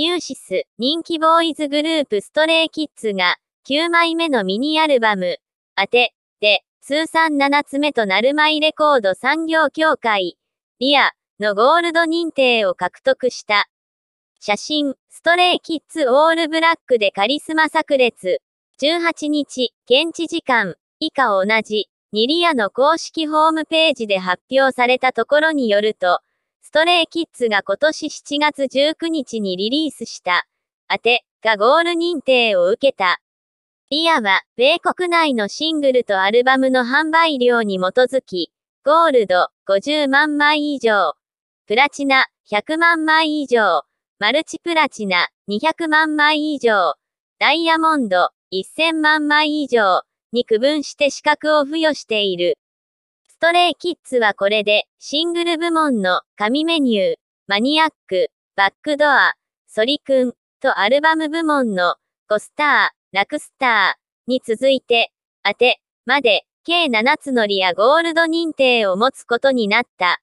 ユーシス、人気ボーイズグループストレイキッズが、9枚目のミニアルバム、当て、で、通算7つ目となるマイレコード産業協会、リア、のゴールド認定を獲得した。写真、ストレイキッズオールブラックでカリスマ炸裂。18日、現地時間、以下同じ、ニリアの公式ホームページで発表されたところによると、ストレイキッズが今年7月19日にリリースした、当てがゴール認定を受けた。リアは、米国内のシングルとアルバムの販売量に基づき、ゴールド50万枚以上、プラチナ100万枚以上、マルチプラチナ200万枚以上、ダイヤモンド1000万枚以上に区分して資格を付与している。ストレイキッズはこれで、シングル部門の神メニュー、マニアック、バックドア、ソリくん、とアルバム部門の、コスター、ラクスター、に続いて、当て、まで、計7つのリアゴールド認定を持つことになった。